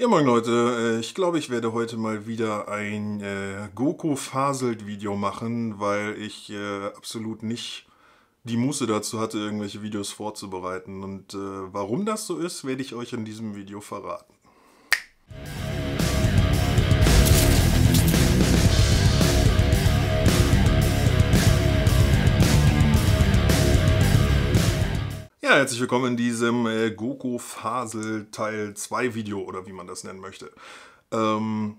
Ja, moin Leute, äh, ich glaube, ich werde heute mal wieder ein äh, Goku-Faselt-Video machen, weil ich äh, absolut nicht die Muße dazu hatte, irgendwelche Videos vorzubereiten. Und äh, warum das so ist, werde ich euch in diesem Video verraten. Ja, herzlich willkommen in diesem äh, Goku Fasel Teil 2 Video oder wie man das nennen möchte. Ähm,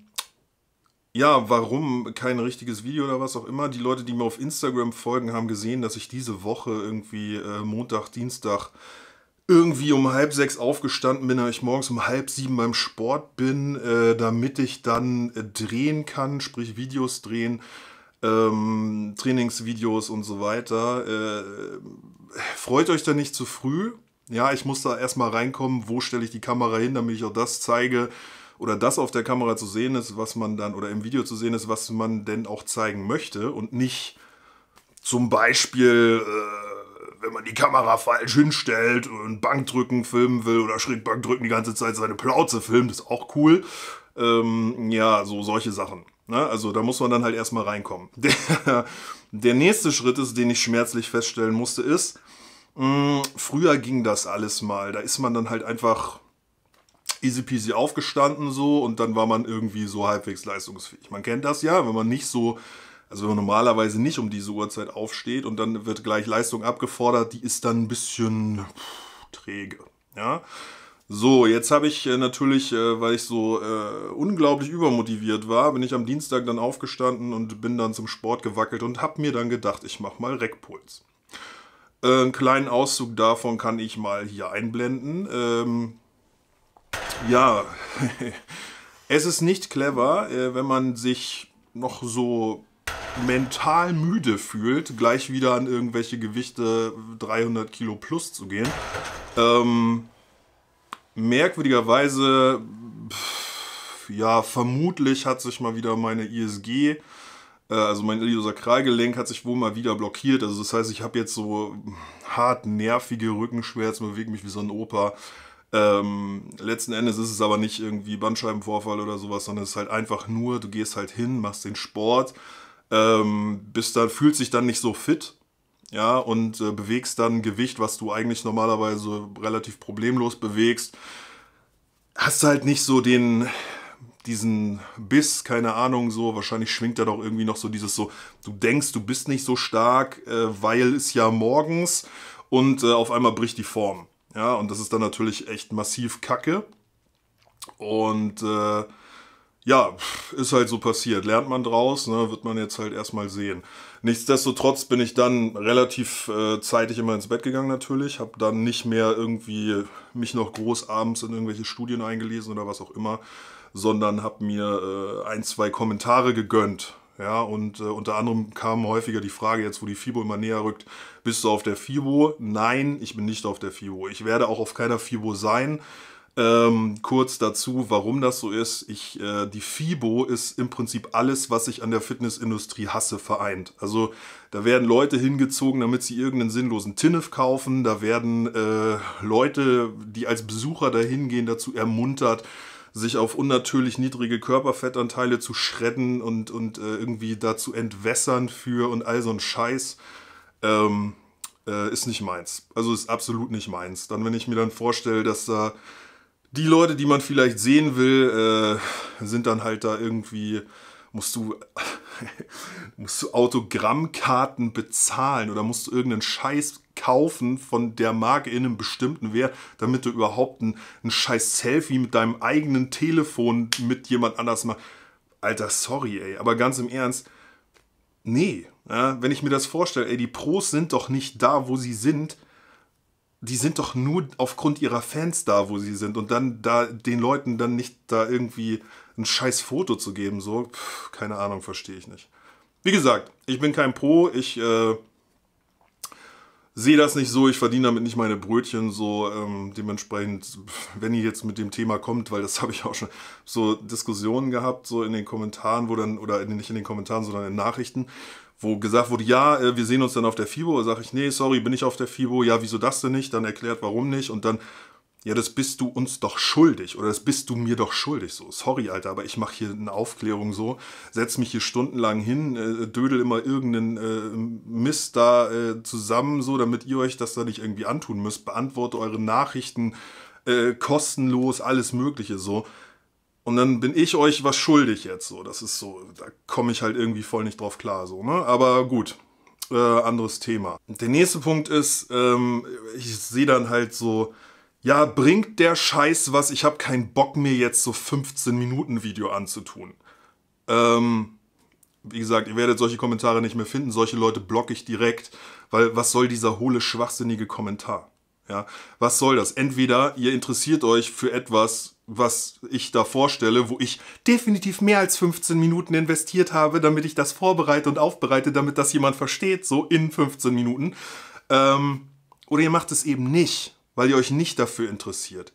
ja, warum kein richtiges Video oder was auch immer. Die Leute, die mir auf Instagram folgen, haben gesehen, dass ich diese Woche irgendwie äh, Montag, Dienstag irgendwie um halb sechs aufgestanden bin, weil ich morgens um halb sieben beim Sport bin, äh, damit ich dann äh, drehen kann, sprich Videos drehen. Ähm, Trainingsvideos und so weiter. Äh, freut euch da nicht zu früh. Ja, ich muss da erstmal reinkommen, wo stelle ich die Kamera hin, damit ich auch das zeige oder das auf der Kamera zu sehen ist, was man dann oder im Video zu sehen ist, was man denn auch zeigen möchte und nicht zum Beispiel, äh, wenn man die Kamera falsch hinstellt und Bankdrücken filmen will oder schräg die ganze Zeit seine Plauze filmt, ist auch cool. Ähm, ja, so solche Sachen. Ne? Also da muss man dann halt erstmal reinkommen. Der nächste Schritt ist, den ich schmerzlich feststellen musste, ist, mh, mm, früher ging das alles mal. Da ist man dann halt einfach easy peasy aufgestanden so und dann war man irgendwie so halbwegs leistungsfähig. Man kennt das ja, wenn man nicht so, also wenn man normalerweise nicht um diese Uhrzeit aufsteht und dann wird gleich Leistung abgefordert, die ist dann ein bisschen träge. Ja, so, jetzt habe ich äh, natürlich, äh, weil ich so äh, unglaublich übermotiviert war, bin ich am Dienstag dann aufgestanden und bin dann zum Sport gewackelt und habe mir dann gedacht, ich mache mal Reckpuls. Äh, einen kleinen Auszug davon kann ich mal hier einblenden. Ähm, ja, es ist nicht clever, wenn man sich noch so mental müde fühlt, gleich wieder an irgendwelche Gewichte 300 Kilo plus zu gehen. Ähm, merkwürdigerweise, pff, ja, vermutlich hat sich mal wieder meine ISG, äh, also mein Iliosakralgelenk hat sich wohl mal wieder blockiert. Also das heißt, ich habe jetzt so hart nervige Rückenschmerzen, bewege mich wie so ein Opa. Ähm, letzten Endes ist es aber nicht irgendwie Bandscheibenvorfall oder sowas, sondern es ist halt einfach nur, du gehst halt hin, machst den Sport, ähm, bist dann, fühlst dich dann nicht so fit, ja, und äh, bewegst dann Gewicht, was du eigentlich normalerweise relativ problemlos bewegst, hast halt nicht so den diesen Biss, keine Ahnung, so, wahrscheinlich schwingt da doch irgendwie noch so dieses so, du denkst, du bist nicht so stark, äh, weil es ja morgens und äh, auf einmal bricht die Form. Ja, und das ist dann natürlich echt massiv Kacke. Und äh, ja, ist halt so passiert. Lernt man draus, ne, wird man jetzt halt erstmal sehen. Nichtsdestotrotz bin ich dann relativ äh, zeitig immer ins Bett gegangen natürlich, habe dann nicht mehr irgendwie mich noch groß abends in irgendwelche Studien eingelesen oder was auch immer, sondern habe mir äh, ein, zwei Kommentare gegönnt. Ja, und äh, unter anderem kam häufiger die Frage, jetzt wo die FIBO immer näher rückt, bist du auf der FIBO? Nein, ich bin nicht auf der FIBO. Ich werde auch auf keiner FIBO sein. Ähm, kurz dazu, warum das so ist. Ich, äh, die FIBO ist im Prinzip alles, was ich an der Fitnessindustrie hasse, vereint. Also da werden Leute hingezogen, damit sie irgendeinen sinnlosen Tinnef kaufen. Da werden äh, Leute, die als Besucher dahin gehen, dazu ermuntert, sich auf unnatürlich niedrige Körperfettanteile zu schredden und, und äh, irgendwie dazu entwässern für und all so ein Scheiß. Ähm, äh, ist nicht meins. Also ist absolut nicht meins. Dann, wenn ich mir dann vorstelle, dass da die Leute, die man vielleicht sehen will, äh, sind dann halt da irgendwie, musst du, musst du Autogrammkarten bezahlen oder musst du irgendeinen Scheiß kaufen von der Marke in einem bestimmten Wert, damit du überhaupt ein, ein scheiß Selfie mit deinem eigenen Telefon mit jemand anders machst. Alter, sorry, ey, aber ganz im Ernst, nee. Ja, wenn ich mir das vorstelle, ey, die Pros sind doch nicht da, wo sie sind, die sind doch nur aufgrund ihrer Fans da, wo sie sind. Und dann da den Leuten dann nicht da irgendwie ein scheiß Foto zu geben, so, pff, keine Ahnung, verstehe ich nicht. Wie gesagt, ich bin kein Pro, ich äh, sehe das nicht so, ich verdiene damit nicht meine Brötchen, so ähm, dementsprechend, wenn ihr jetzt mit dem Thema kommt, weil das habe ich auch schon so Diskussionen gehabt, so in den Kommentaren, wo dann, oder nicht in den Kommentaren, sondern in Nachrichten, wo gesagt wurde, ja, äh, wir sehen uns dann auf der FIBO, da sage ich, nee, sorry, bin ich auf der FIBO, ja, wieso das denn nicht? Dann erklärt, warum nicht und dann, ja, das bist du uns doch schuldig oder das bist du mir doch schuldig. So, sorry, Alter, aber ich mache hier eine Aufklärung so, setze mich hier stundenlang hin, äh, dödel immer irgendeinen äh, Mist da äh, zusammen, so, damit ihr euch das da nicht irgendwie antun müsst, beantworte eure Nachrichten äh, kostenlos, alles Mögliche so und dann bin ich euch was schuldig jetzt so. Das ist so, da komme ich halt irgendwie voll nicht drauf klar so, ne? Aber gut, äh, anderes Thema. Der nächste Punkt ist, ähm, ich sehe dann halt so, ja, bringt der Scheiß was, ich habe keinen Bock mir jetzt so 15 Minuten Video anzutun. Ähm, wie gesagt, ihr werdet solche Kommentare nicht mehr finden, solche Leute blocke ich direkt, weil was soll dieser hohle, schwachsinnige Kommentar? Ja, was soll das? Entweder ihr interessiert euch für etwas, was ich da vorstelle, wo ich definitiv mehr als 15 Minuten investiert habe, damit ich das vorbereite und aufbereite, damit das jemand versteht, so in 15 Minuten. Ähm, oder ihr macht es eben nicht, weil ihr euch nicht dafür interessiert.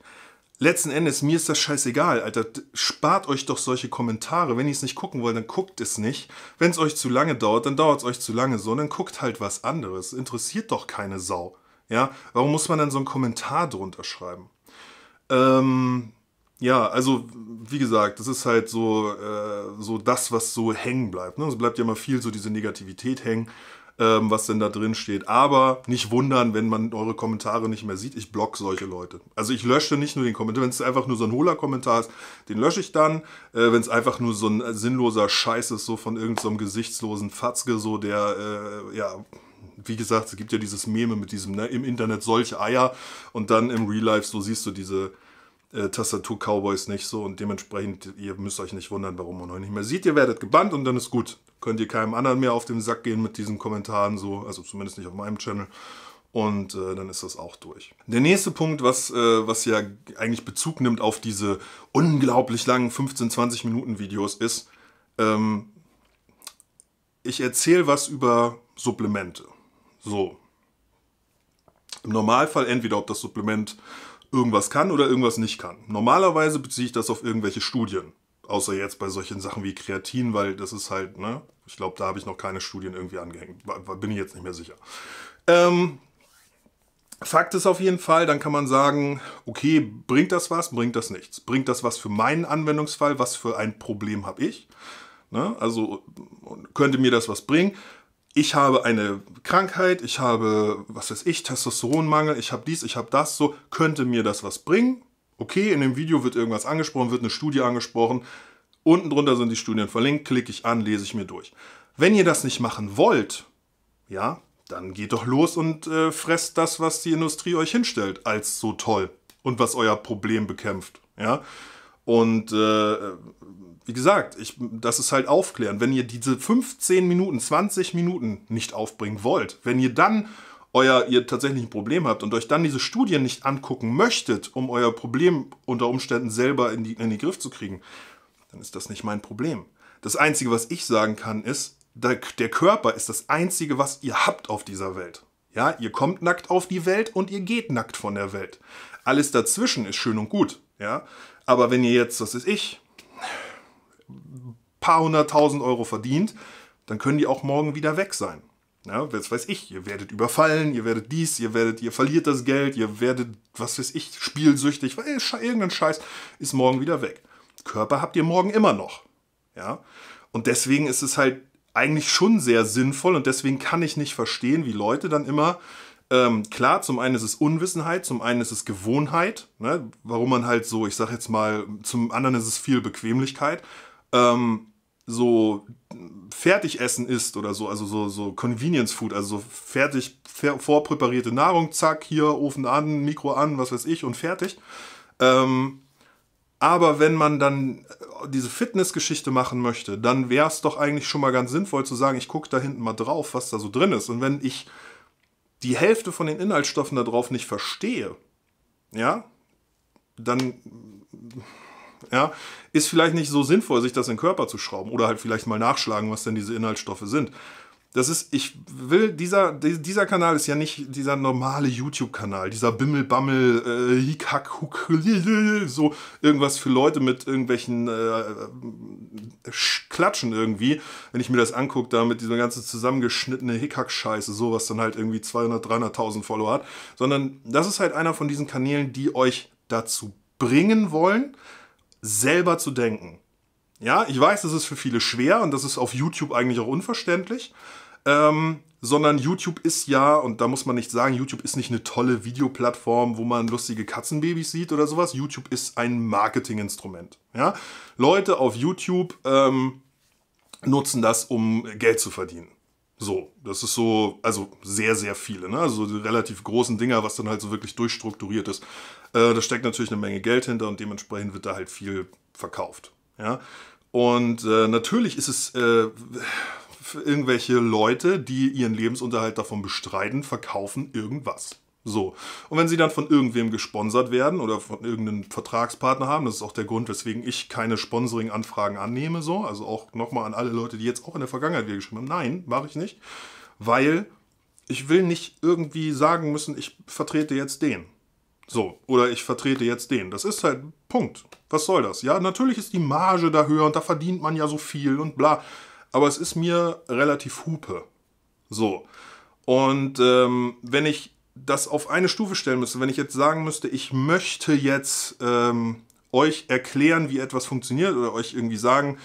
Letzten Endes, mir ist das scheißegal, Alter. Spart euch doch solche Kommentare. Wenn ihr es nicht gucken wollt, dann guckt es nicht. Wenn es euch zu lange dauert, dann dauert es euch zu lange so. Und dann guckt halt was anderes. Interessiert doch keine Sau. Ja, warum muss man dann so einen Kommentar drunter schreiben? Ähm, ja, also wie gesagt, das ist halt so, äh, so das, was so hängen bleibt. Ne? Es bleibt ja immer viel so diese Negativität hängen, ähm, was denn da drin steht. Aber nicht wundern, wenn man eure Kommentare nicht mehr sieht. Ich block solche Leute. Also ich lösche nicht nur den Kommentar. Wenn es einfach nur so ein hohler Kommentar ist, den lösche ich dann. Äh, wenn es einfach nur so ein äh, sinnloser Scheiß ist, so von irgendeinem so gesichtslosen Fatzke, so der, äh, ja, wie gesagt, es gibt ja dieses Meme mit diesem, ne, im Internet solche Eier und dann im Real Life, so siehst du diese äh, Tastatur-Cowboys nicht so und dementsprechend, ihr müsst euch nicht wundern, warum man euch nicht mehr sieht. Ihr werdet gebannt und dann ist gut. Könnt ihr keinem anderen mehr auf den Sack gehen mit diesen Kommentaren, so, also zumindest nicht auf meinem Channel. Und äh, dann ist das auch durch. Der nächste Punkt, was, äh, was ja eigentlich Bezug nimmt auf diese unglaublich langen 15-20 Minuten Videos, ist, ähm, ich erzähle was über Supplemente. So. Im Normalfall entweder, ob das Supplement irgendwas kann oder irgendwas nicht kann. Normalerweise beziehe ich das auf irgendwelche Studien. Außer jetzt bei solchen Sachen wie Kreatin, weil das ist halt, ne? Ich glaube, da habe ich noch keine Studien irgendwie angehängt. Bin ich jetzt nicht mehr sicher. Ähm, Fakt ist auf jeden Fall, dann kann man sagen, okay, bringt das was, bringt das nichts. Bringt das was für meinen Anwendungsfall, was für ein Problem habe ich? Ne? Also könnte mir das was bringen? ich habe eine Krankheit, ich habe, was weiß ich, Testosteronmangel, ich habe dies, ich habe das, so, könnte mir das was bringen? Okay, in dem Video wird irgendwas angesprochen, wird eine Studie angesprochen. Unten drunter sind die Studien verlinkt, klicke ich an, lese ich mir durch. Wenn ihr das nicht machen wollt, ja, dann geht doch los und äh, fresst das, was die Industrie euch hinstellt, als so toll und was euer Problem bekämpft, ja. Und äh, wie gesagt, ich, das ist halt aufklären. Wenn ihr diese 15 Minuten, 20 Minuten nicht aufbringen wollt, wenn ihr dann euer, ihr tatsächlich ein Problem habt und euch dann diese Studien nicht angucken möchtet, um euer Problem unter Umständen selber in, die, in den Griff zu kriegen, dann ist das nicht mein Problem. Das Einzige, was ich sagen kann, ist, der, der Körper ist das Einzige, was ihr habt auf dieser Welt. Ja, ihr kommt nackt auf die Welt und ihr geht nackt von der Welt. Alles dazwischen ist schön und gut, ja. Aber wenn ihr jetzt, das ist ich, paar hunderttausend Euro verdient, dann können die auch morgen wieder weg sein. Ja, was weiß ich, ihr werdet überfallen, ihr werdet dies, ihr werdet, ihr verliert das Geld, ihr werdet, was weiß ich, spielsüchtig, irgendein Scheiß ist morgen wieder weg. Körper habt ihr morgen immer noch. Ja? Und deswegen ist es halt eigentlich schon sehr sinnvoll und deswegen kann ich nicht verstehen, wie Leute dann immer, ähm, klar, zum einen ist es Unwissenheit, zum einen ist es Gewohnheit, ne? warum man halt so, ich sag jetzt mal, zum anderen ist es viel Bequemlichkeit, ähm, so Fertigessen isst oder so, also so, so Convenience Food, also so fertig vorpräparierte Nahrung, zack, hier Ofen an, Mikro an, was weiß ich und fertig. Ähm, aber wenn man dann äh, diese Fitnessgeschichte machen möchte, dann wäre es doch eigentlich schon mal ganz sinnvoll zu sagen, ich gucke da hinten mal drauf, was da so drin ist. Und wenn ich die Hälfte von den Inhaltsstoffen da drauf nicht verstehe, ja, dann ja, ist vielleicht nicht so sinnvoll, sich das in den Körper zu schrauben oder halt vielleicht mal nachschlagen, was denn diese Inhaltsstoffe sind. Das ist, ich will, dieser, dieser Kanal ist ja nicht dieser normale YouTube-Kanal, dieser Bimmelbammel, äh, Hickhack, Huck, so irgendwas für Leute mit irgendwelchen äh, Klatschen irgendwie. Wenn ich mir das angucke, da mit dieser ganzen zusammengeschnittene Hickhack-Scheiße, so was dann halt irgendwie 200, 300.000 Follower hat. Sondern das ist halt einer von diesen Kanälen, die euch dazu bringen wollen, selber zu denken. Ja, ich weiß, das ist für viele schwer und das ist auf YouTube eigentlich auch unverständlich. Ähm, sondern YouTube ist ja, und da muss man nicht sagen, YouTube ist nicht eine tolle Videoplattform, wo man lustige Katzenbabys sieht oder sowas. YouTube ist ein Marketinginstrument. Ja? Leute auf YouTube ähm, nutzen das, um Geld zu verdienen. So, das ist so, also sehr, sehr viele, ne? Also die relativ großen Dinger, was dann halt so wirklich durchstrukturiert ist. Äh, da steckt natürlich eine Menge Geld hinter und dementsprechend wird da halt viel verkauft. Ja? Und äh, natürlich ist es äh, für irgendwelche Leute, die ihren Lebensunterhalt davon bestreiten, verkaufen irgendwas. So. Und wenn sie dann von irgendwem gesponsert werden oder von irgendeinem Vertragspartner haben, das ist auch der Grund, weswegen ich keine Sponsoring-Anfragen annehme, so. Also auch nochmal an alle Leute, die jetzt auch in der Vergangenheit wieder geschrieben haben. Nein, mache ich nicht. Weil ich will nicht irgendwie sagen müssen, ich vertrete jetzt den. So. Oder ich vertrete jetzt den. Das ist halt Punkt. Was soll das? Ja, natürlich ist die Marge da höher und da verdient man ja so viel und bla. Aber es ist mir relativ Hupe. So. Und ähm, wenn ich das auf eine Stufe stellen müsste, wenn ich jetzt sagen müsste, ich möchte jetzt ähm, euch erklären, wie etwas funktioniert oder euch irgendwie sagen,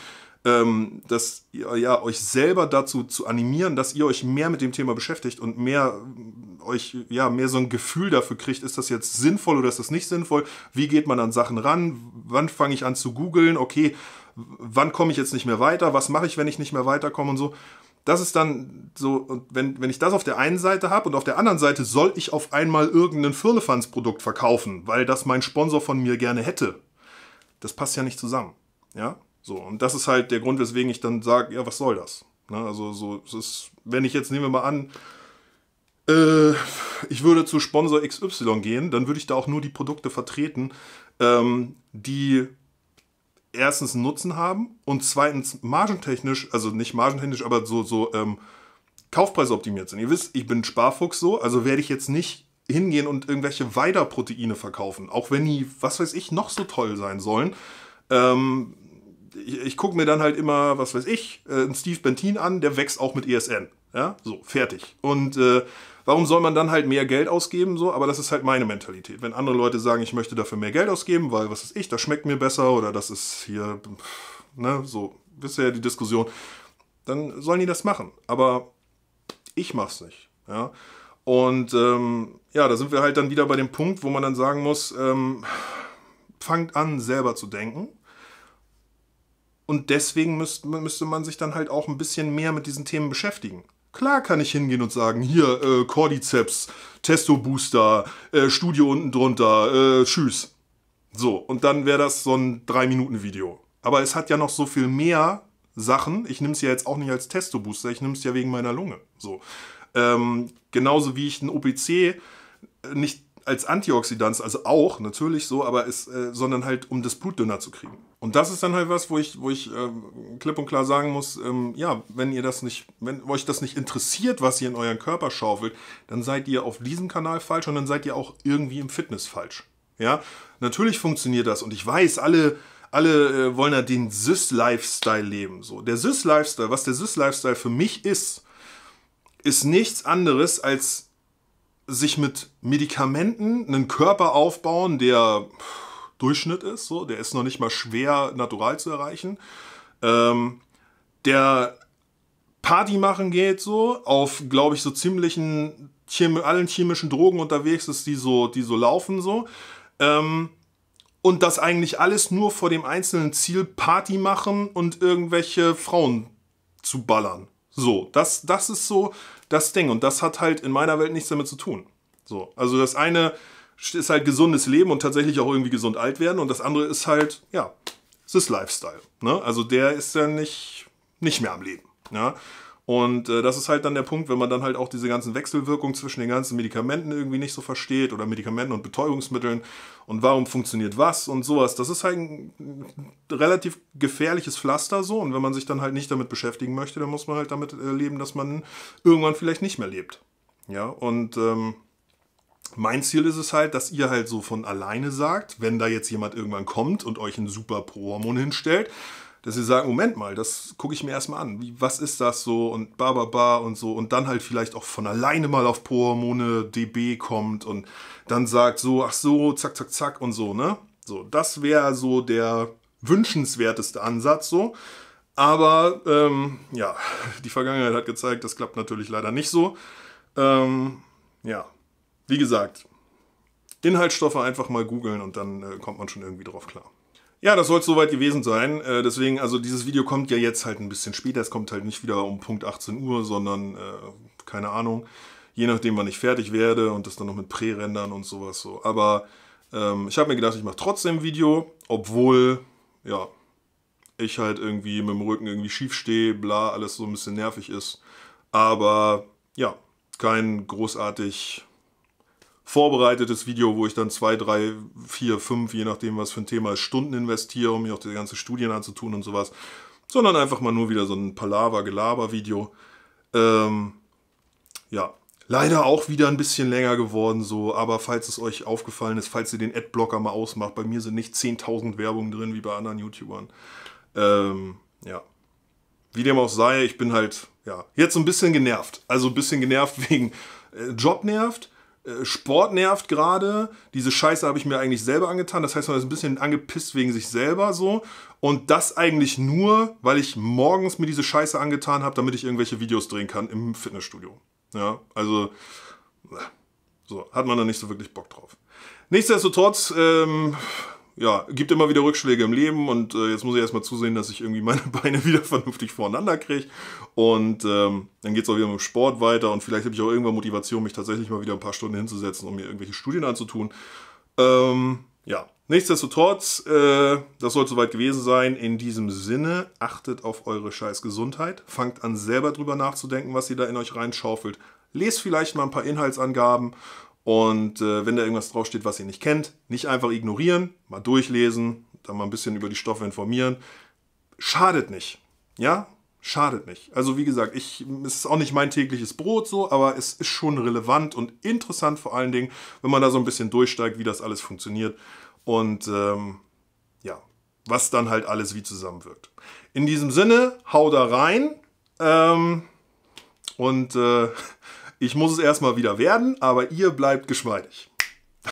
ähm, dass ihr ja, euch selber dazu zu animieren, dass ihr euch mehr mit dem Thema beschäftigt und mehr mm, euch ja mehr so ein Gefühl dafür kriegt, ist das jetzt sinnvoll oder ist das nicht sinnvoll? Wie geht man an Sachen ran? Wann fange ich an zu googeln? Okay, wann komme ich jetzt nicht mehr weiter? Was mache ich, wenn ich nicht mehr weiterkomme und so? das ist dann so, und wenn, wenn ich das auf der einen Seite habe und auf der anderen Seite soll ich auf einmal irgendein Firlefanz-Produkt verkaufen, weil das mein Sponsor von mir gerne hätte, das passt ja nicht zusammen. Ja, so. Und das ist halt der Grund, weswegen ich dann sage, ja, was soll das? Ne? Also, so, es ist, wenn ich jetzt, nehmen wir mal an, äh, ich würde zu Sponsor XY gehen, dann würde ich da auch nur die Produkte vertreten, ähm, die erstens einen Nutzen haben und zweitens margentechnisch, also nicht margentechnisch, aber so, so ähm, kaufpreisoptimiert sind. Ihr wisst, ich bin Sparfuchs so, also werde ich jetzt nicht hingehen und irgendwelche Weiderproteine verkaufen, auch wenn die, was weiß ich, noch so toll sein sollen. Ähm, ich, ich gucke mir dann halt immer, was weiß ich, äh, einen Steve Bentin an, der wächst auch mit ESN. Ja, so, fertig. Und äh, Warum soll man dann halt mehr Geld ausgeben? So, aber das ist halt meine Mentalität. Wenn andere Leute sagen, ich möchte dafür mehr Geld ausgeben, weil was ist ich, das schmeckt mir besser oder das ist hier, ne, so, wisst ihr ja die Diskussion, dann sollen die das machen. Aber ich mach's nicht. Ja. Und ähm, ja, da sind wir halt dann wieder bei dem Punkt, wo man dann sagen muss, ähm, fangt an, selber zu denken. Und deswegen müsst, müsste man sich dann halt auch ein bisschen mehr mit diesen Themen beschäftigen. Klar kann ich hingehen und sagen, hier, äh, Cordyceps, Testo Booster, äh, Studio unten drunter, äh, tschüss. So, und dann wäre das so ein 3-Minuten-Video. Aber es hat ja noch so viel mehr Sachen. Ich nehme es ja jetzt auch nicht als Testo Booster, ich nehme es ja wegen meiner Lunge. So. Ähm, genauso wie ich ein OPC nicht als Antioxidanz, also auch natürlich so, aber ist, äh, sondern halt um das Blut dünner zu kriegen. Und das ist dann halt was, wo ich, wo ich ähm, klipp und klar sagen muss, ähm, ja, wenn ihr das nicht, wenn euch das nicht interessiert, was ihr in euren Körper schaufelt, dann seid ihr auf diesem Kanal falsch und dann seid ihr auch irgendwie im Fitness falsch. Ja, natürlich funktioniert das und ich weiß, alle alle äh, wollen ja den sys lifestyle leben. So. Der sys lifestyle was der sys lifestyle für mich ist, ist nichts anderes als sich mit Medikamenten einen Körper aufbauen, der Durchschnitt ist, so, der ist noch nicht mal schwer natural zu erreichen, ähm, der Party machen geht, so, auf, glaube ich, so ziemlichen, chemi allen chemischen Drogen unterwegs ist, die so, die so laufen, so. Ähm, und das eigentlich alles nur vor dem einzelnen Ziel Party machen und irgendwelche Frauen zu ballern. So, das, das ist so das Ding. Und das hat halt in meiner Welt nichts damit zu tun. So. Also das eine ist halt gesundes Leben und tatsächlich auch irgendwie gesund alt werden. Und das andere ist halt, ja, es ist Lifestyle. Ne? Also der ist ja nicht, nicht mehr am Leben. Ja? Und äh, das ist halt dann der Punkt, wenn man dann halt auch diese ganzen Wechselwirkungen zwischen den ganzen Medikamenten irgendwie nicht so versteht oder Medikamenten und Betäubungsmitteln und warum funktioniert was und sowas. Das ist halt ein relativ gefährliches Pflaster so. Und wenn man sich dann halt nicht damit beschäftigen möchte, dann muss man halt damit äh, leben, dass man irgendwann vielleicht nicht mehr lebt. Ja, und. Ähm, mein Ziel ist es halt, dass ihr halt so von alleine sagt, wenn da jetzt jemand irgendwann kommt und euch ein super Pro-Hormon hinstellt, dass sie sagen, Moment mal, das gucke ich mir erstmal an. Wie, was ist das so und ba, ba, ba und so. Und dann halt vielleicht auch von alleine mal auf Pro-Hormone DB kommt und dann sagt so, ach so, zack, zack, zack und so, ne? So, das wäre so der wünschenswerteste Ansatz so. Aber ähm, ja, die Vergangenheit hat gezeigt, das klappt natürlich leider nicht so. Ähm, ja, wie gesagt, Inhaltsstoffe einfach mal googeln und dann äh, kommt man schon irgendwie drauf klar. Ja, das soll es soweit gewesen sein. Äh, deswegen, also dieses Video kommt ja jetzt halt ein bisschen später. Es kommt halt nicht wieder um Punkt 18 Uhr, sondern äh, keine Ahnung. Je nachdem, wann ich fertig werde und das dann noch mit Prä-Rendern und sowas so. Aber ähm, ich habe mir gedacht, ich mache trotzdem ein Video, obwohl, ja, ich halt irgendwie mit dem Rücken irgendwie schief stehe, bla, alles so ein bisschen nervig ist. Aber ja, kein großartig vorbereitetes Video, wo ich dann zwei, drei, vier, fünf, je nachdem was für ein Thema ist, Stunden investiere, um mir auch die ganze Studien anzutun und sowas, sondern einfach mal nur wieder so ein Palaver-Gelaber-Video. Ähm, ja, leider auch wieder ein bisschen länger geworden so, aber falls es euch aufgefallen ist, falls ihr den Adblocker mal ausmacht, bei mir sind nicht 10.000 Werbungen drin wie bei anderen YouTubern. Ähm, ja. Wie dem auch sei, ich bin halt, ja, jetzt ein bisschen genervt. Also ein bisschen genervt wegen äh, Job nervt, äh, Sport nervt gerade, diese Scheiße habe ich mir eigentlich selber angetan, das heißt, man ist ein bisschen angepisst wegen sich selber so und das eigentlich nur, weil ich morgens mir diese Scheiße angetan habe, damit ich irgendwelche Videos drehen kann im Fitnessstudio. Ja, also so, hat man da nicht so wirklich Bock drauf. Nichtsdestotrotz, ähm, ja, gibt immer wieder Rückschläge im Leben und äh, jetzt muss ich erstmal zusehen, dass ich irgendwie meine Beine wieder vernünftig voreinander kriege. Und ähm, dann geht es auch wieder mit dem Sport weiter und vielleicht habe ich auch irgendwann Motivation, mich tatsächlich mal wieder ein paar Stunden hinzusetzen, um mir irgendwelche Studien anzutun. Ähm, ja, nichtsdestotrotz, äh, das soll soweit gewesen sein. In diesem Sinne, achtet auf eure scheiß Gesundheit. Fangt an, selber drüber nachzudenken, was ihr da in euch reinschaufelt. Lest vielleicht mal ein paar Inhaltsangaben und äh, wenn da irgendwas draufsteht, was ihr nicht kennt, nicht einfach ignorieren, mal durchlesen, dann mal ein bisschen über die Stoffe informieren. Schadet nicht. Ja? Schadet nicht. Also wie gesagt, ich, es ist auch nicht mein tägliches Brot so, aber es ist schon relevant und interessant vor allen Dingen, wenn man da so ein bisschen durchsteigt, wie das alles funktioniert und ähm, ja, was dann halt alles wie zusammenwirkt. In diesem Sinne, hau da rein ähm, und äh, ich muss es erstmal wieder werden, aber ihr bleibt geschmeidig.